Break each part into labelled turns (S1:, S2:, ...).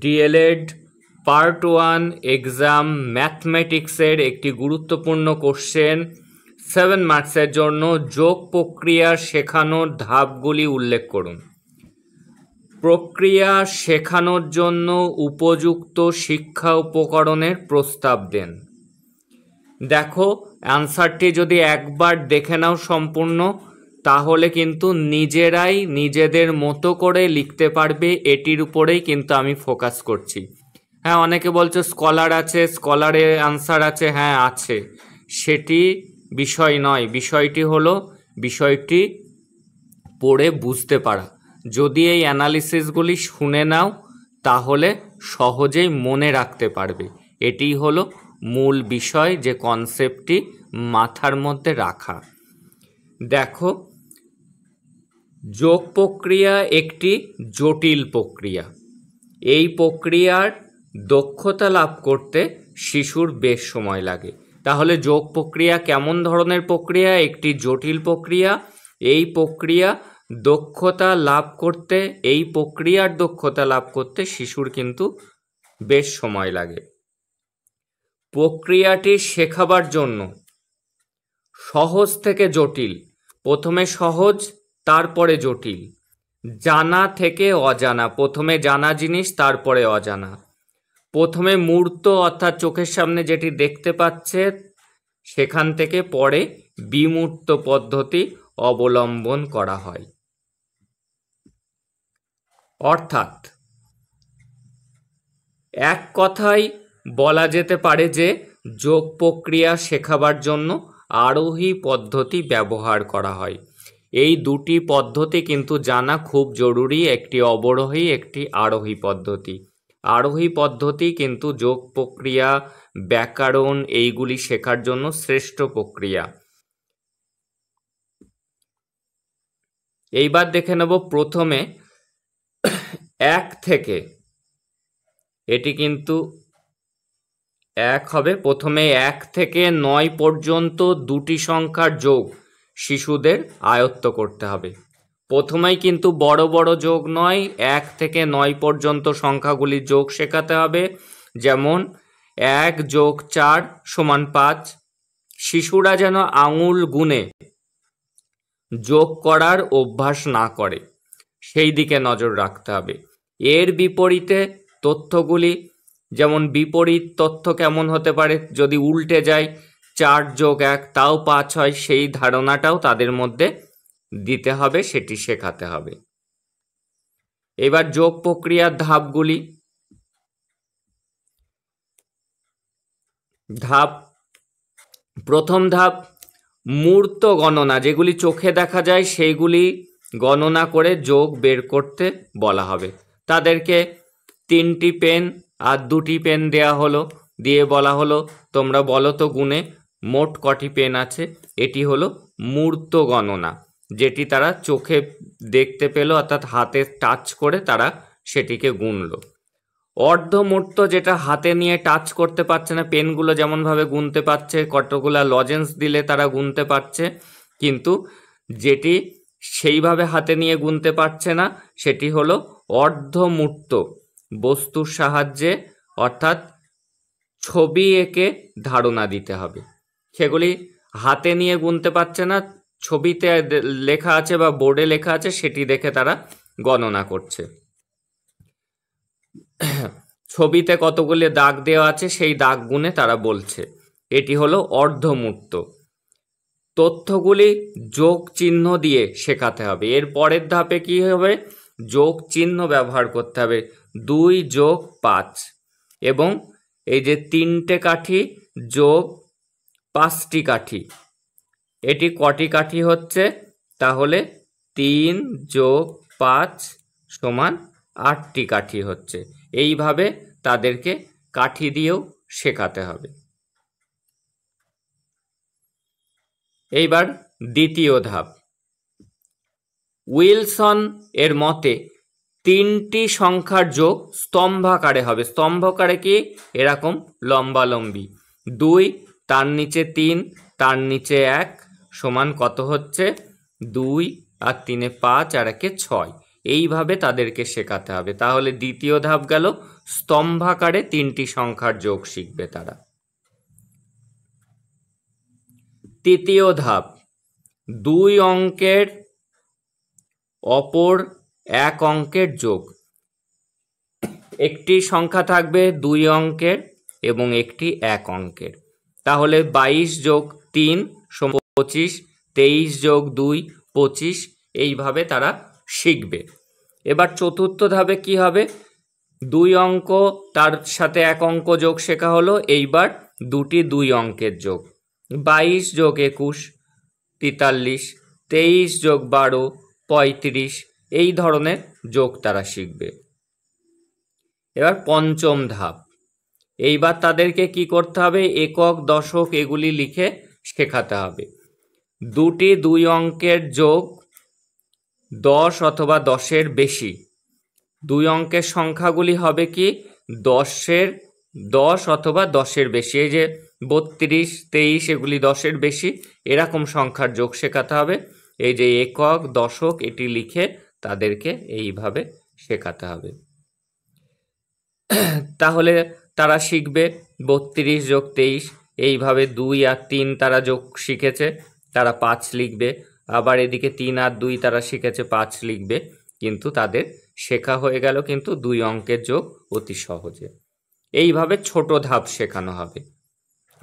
S1: D.El.Ed part one exam ম্যাথমেটিক্সের একটি গুরুত্বপূর্ণ কোশ্চেন সেভেন মার্কসের জন্য যোগ প্রক্রিয়া শেখানোর ধাপগুলি উল্লেখ করুন প্রক্রিয়া শেখানোর জন্য উপযুক্ত শিক্ষা উপকরণের প্রস্তাব দেন দেখো অ্যান্সারটি যদি একবার দেখে নাও সম্পূর্ণ তাহলে কিন্তু নিজেরাই নিজেদের মতো করে লিখতে পারবে এটির উপরেই কিন্তু আমি ফোকাস করছি হ্যাঁ অনেকে বলছো স্কলার আছে স্কলারে আনসার আছে হ্যাঁ আছে সেটি বিষয় নয় বিষয়টি হলো বিষয়টি পড়ে বুঝতে পারা যদি এই অ্যানালিসিসগুলি শুনে নাও তাহলে সহজেই মনে রাখতে পারবে এটি হলো মূল বিষয় যে কনসেপ্টটি মাথার মধ্যে রাখা দেখো যোগ প্রক্রিয়া একটি জটিল প্রক্রিয়া এই প্রক্রিয়ার দক্ষতা লাভ করতে শিশুর বেশ সময় লাগে তাহলে যোগ প্রক্রিয়া কেমন ধরনের প্রক্রিয়া একটি জটিল প্রক্রিয়া এই প্রক্রিয়া দক্ষতা লাভ করতে এই প্রক্রিয়ার দক্ষতা লাভ করতে শিশুর কিন্তু বেশ সময় লাগে প্রক্রিয়াটি শেখাবার জন্য সহজ থেকে জটিল প্রথমে সহজ তারপরে জটিল জানা থেকে অজানা প্রথমে জানা জিনিস তারপরে অজানা প্রথমে মূর্ত অর্থাৎ চোখের সামনে যেটি দেখতে পাচ্ছে সেখান থেকে পরে বিমূর্ত পদ্ধতি অবলম্বন করা হয় অর্থাৎ এক কথায় বলা যেতে পারে যে যোগ প্রক্রিয়া শেখাবার জন্য আরোহী পদ্ধতি ব্যবহার করা হয় এই দুটি পদ্ধতি কিন্তু জানা খুব জরুরি একটি অবরোহী একটি আরোহী পদ্ধতি আরোহী পদ্ধতি কিন্তু যোগ প্রক্রিয়া ব্যাকরণ এইগুলি শেখার জন্য শ্রেষ্ঠ প্রক্রিয়া এইবার দেখে নেব প্রথমে এক থেকে এটি কিন্তু এক হবে প্রথমে এক থেকে নয় পর্যন্ত দুটি সংখ্যার যোগ শিশুদের আয়ত্ত করতে হবে প্রথমেই কিন্তু বড় বড় যোগ নয় এক থেকে নয় পর্যন্ত সংখ্যাগুলি যোগ শেখাতে হবে যেমন এক যোগ চার সমান পাঁচ শিশুরা যেন আঙুল গুনে যোগ করার অভ্যাস না করে সেই দিকে নজর রাখতে হবে এর বিপরীতে তথ্যগুলি যেমন বিপরীত তথ্য কেমন হতে পারে যদি উল্টে যায় চার যোগ এক তাও পাঁচ হয় সেই ধারণাটাও তাদের মধ্যে দিতে হবে সেটি শেখাতে হবে এবার যোগ প্রক্রিয়ার ধাপগুলি ধাপ প্রথম ধাপ মূর্ত গণনা যেগুলি চোখে দেখা যায় সেইগুলি গণনা করে যোগ বের করতে বলা হবে তাদেরকে তিনটি পেন আর দুটি পেন দেয়া হলো দিয়ে বলা হলো তোমরা বলো তো গুণে মোট কটি পেন আছে এটি হলো মূর্ত গণনা যেটি তারা চোখে দেখতে পেল অর্থাৎ হাতে টাচ করে তারা সেটিকে গুনল অর্ধমূর্ত যেটা হাতে নিয়ে টাচ করতে পারছে না পেনগুলো যেমনভাবে গুনতে পারছে কতগুলা লজেন্স দিলে তারা গুনতে পারছে কিন্তু যেটি সেইভাবে হাতে নিয়ে গুনতে পারছে না সেটি হলো অর্ধমূর্ত বস্তুর সাহায্যে অর্থাৎ ছবি এঁকে ধারণা দিতে হবে সেগুলি হাতে নিয়ে গুনতে পারছে না ছবিতে লেখা আছে বা বোর্ডে লেখা আছে সেটি দেখে তারা গণনা করছে ছবিতে কতগুলি দাগ দেওয়া আছে সেই দাগ গুনে তারা বলছে এটি হলো অর্ধমূর্ত তথ্যগুলি যোগ চিহ্ন দিয়ে শেখাতে হবে এর পরের ধাপে কি হবে যোগ চিহ্ন ব্যবহার করতে হবে দুই যোগ পাঁচ এবং এই যে তিনটে কাঠি যোগ পাঁচটি কাঠি এটি কটি কাঠি হচ্ছে তাহলে তিন যোগ পাঁচ সমান আটটি কাঠি হচ্ছে এইভাবে তাদেরকে কাঠি দিয়েও শেখাতে হবে এইবার দ্বিতীয় ধাপ উইলসন এর মতে তিনটি সংখ্যার যোগ স্তম্ভাকারে হবে স্তম্ভকারে কি এরকম লম্বালম্বি দুই তার নিচে তিন তার নিচে এক সমান কত হচ্ছে দুই আর তিনে পাঁচ আর একে ছয় এইভাবে তাদেরকে শেখাতে হবে তাহলে দ্বিতীয় ধাপ গেল স্তম্ভাকারে তিনটি সংখ্যার যোগ শিখবে তারা তৃতীয় ধাপ দুই অঙ্কের অপর এক অঙ্কের যোগ একটি সংখ্যা থাকবে দুই অঙ্কের এবং একটি এক অঙ্কের তাহলে বাইশ যোগ তিন পঁচিশ তেইশ যোগ দুই পঁচিশ এইভাবে তারা শিখবে এবার চতুর্থ ধাপে কি হবে দুই অঙ্ক তার সাথে এক অঙ্ক যোগ শেখা হলো এইবার দুটি দুই অঙ্কের যোগ বাইশ যোগ একুশ তেতাল্লিশ তেইশ যোগ বারো পঁয়ত্রিশ এই ধরনের যোগ তারা শিখবে এবার পঞ্চম ধাপ এইবার তাদেরকে কি করতে হবে একক দশক এগুলি লিখে শেখাতে হবে দুটি দুই অঙ্কের যোগ দশ অথবা দশের বেশি দুই অঙ্কের সংখ্যাগুলি হবে কি দশের দশ অথবা দশের বেশি এই যে বত্রিশ তেইশ এগুলি দশের বেশি এরকম সংখ্যার যোগ শেখাতে হবে এই যে একক দশক এটি লিখে তাদেরকে এইভাবে শেখাতে হবে তাহলে তারা শিখবে বত্রিশ যোগ তেইশ এইভাবে দুই আর তিন তারা যোগ শিখেছে তারা পাঁচ লিখবে আবার এদিকে তিন আর দুই তারা শিখেছে পাঁচ লিখবে কিন্তু তাদের শেখা হয়ে গেল কিন্তু দুই অঙ্কের যোগ অতি সহজে এইভাবে ছোট ধাপ শেখানো হবে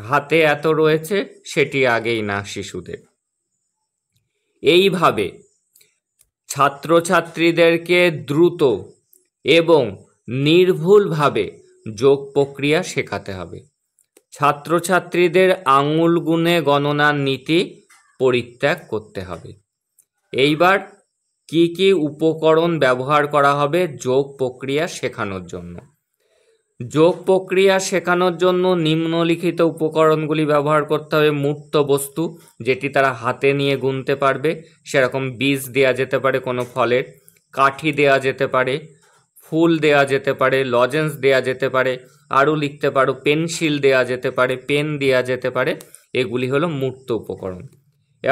S1: হাতে এত রয়েছে সেটি আগেই না শিশুদের এইভাবে ছাত্রছাত্রীদেরকে দ্রুত এবং নির্ভুলভাবে যোগ প্রক্রিয়া শেখাতে হবে ছাত্রছাত্রীদের আঙুল গুণে গণনার নীতি পরিত্যাগ করতে হবে এইবার কি কি উপকরণ ব্যবহার করা হবে যোগ প্রক্রিয়া শেখানোর জন্য যোগ প্রক্রিয়া শেখানোর জন্য নিম্নলিখিত উপকরণগুলি ব্যবহার করতে হবে মূর্ত বস্তু যেটি তারা হাতে নিয়ে গুনতে পারবে সেরকম বীজ দেওয়া যেতে পারে কোনো ফলের কাঠি দেওয়া যেতে পারে ফুল দেয়া যেতে পারে লজেন্স দেয়া যেতে পারে আরও লিখতে পারো পেনসিল দেয়া যেতে পারে পেন দেয়া যেতে পারে এগুলি হলো মূর্ত উপকরণ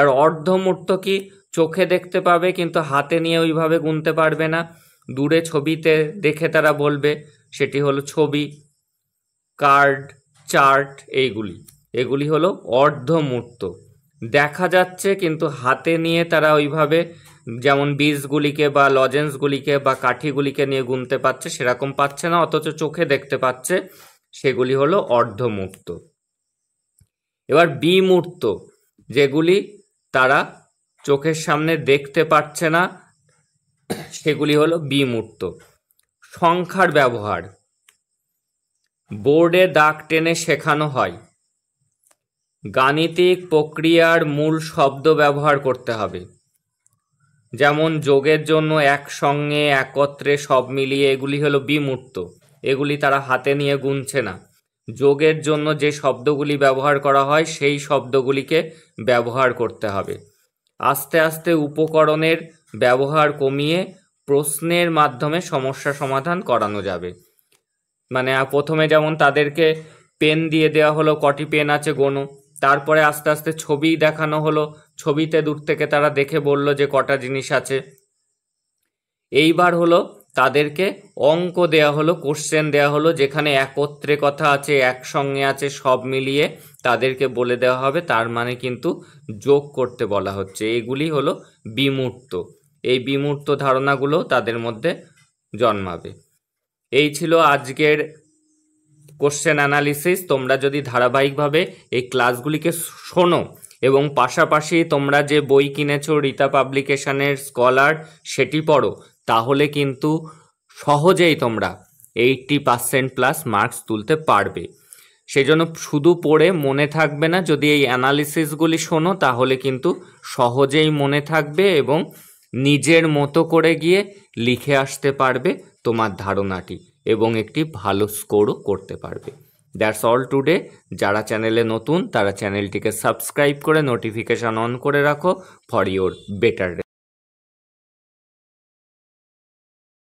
S1: এর অর্ধমূর্ত কি চোখে দেখতে পাবে কিন্তু হাতে নিয়ে ওইভাবে গুনতে পারবে না দূরে ছবিতে দেখে তারা বলবে সেটি হলো ছবি কার্ড চার্ট এইগুলি এগুলি হলো অর্ধমূর্ত দেখা যাচ্ছে কিন্তু হাতে নিয়ে তারা ওইভাবে যেমন বীজগুলিকে বা লজেন্সগুলিকে বা কাঠিগুলিকে নিয়ে গুনতে পারছে সেরকম পাচ্ছে না অথচ চোখে দেখতে পাচ্ছে সেগুলি হলো অর্ধমূর্ত এবার বিমূর্ত যেগুলি তারা চোখের সামনে দেখতে পাচ্ছে না সেগুলি হলো বিমূর্ত সংখ্যার ব্যবহার বোর্ডে দাগ টেনে শেখানো হয় গাণিতিক প্রক্রিয়ার মূল শব্দ ব্যবহার করতে হবে যেমন যোগের জন্য একসঙ্গে একত্রে সব মিলিয়ে এগুলি হলো বিমূর্ত এগুলি তারা হাতে নিয়ে গুনছে না যোগের জন্য যে শব্দগুলি ব্যবহার করা হয় সেই শব্দগুলিকে ব্যবহার করতে হবে আস্তে আস্তে উপকরণের ব্যবহার কমিয়ে প্রশ্নের মাধ্যমে সমস্যা সমাধান করানো যাবে মানে প্রথমে যেমন তাদেরকে পেন দিয়ে দেওয়া হলো কটি পেন আছে কোনো তারপরে আস্তে আস্তে ছবি দেখানো হলো ছবিতে দূর থেকে তারা দেখে বলল যে কটা জিনিস আছে এইবার হলো তাদেরকে অঙ্ক দেয়া হলো কোশ্চেন দেয়া হলো যেখানে একত্রে কথা আছে একসঙ্গে আছে সব মিলিয়ে তাদেরকে বলে দেওয়া হবে তার মানে কিন্তু যোগ করতে বলা হচ্ছে এগুলি হলো বিমূর্ত এই বিমূর্ত ধারণাগুলো তাদের মধ্যে জন্মাবে এই ছিল আজকের কোশ্চেন অ্যানালিসিস তোমরা যদি ধারাবাহিকভাবে এই ক্লাসগুলিকে শোনো এবং পাশাপাশি তোমরা যে বই কিনেছো রীতা পাবলিকেশনের স্কলার সেটি পড়ো তাহলে কিন্তু সহজেই তোমরা এইটটি পার্সেন্ট প্লাস মার্কস তুলতে পারবে সেজন্য শুধু পড়ে মনে থাকবে না যদি এই অ্যানালিসিসগুলি শোনো তাহলে কিন্তু সহজেই মনে থাকবে এবং নিজের মতো করে গিয়ে লিখে আসতে পারবে তোমার ধারণাটি এবং একটি ভালো স্কোরও করতে পারবে দ্যাটস অল টুডে যারা চ্যানেলে নতুন তারা চ্যানেলটিকে সাবস্ক্রাইব করে নোটিফিকেশান অন করে রাখো ফর ইওর বেটার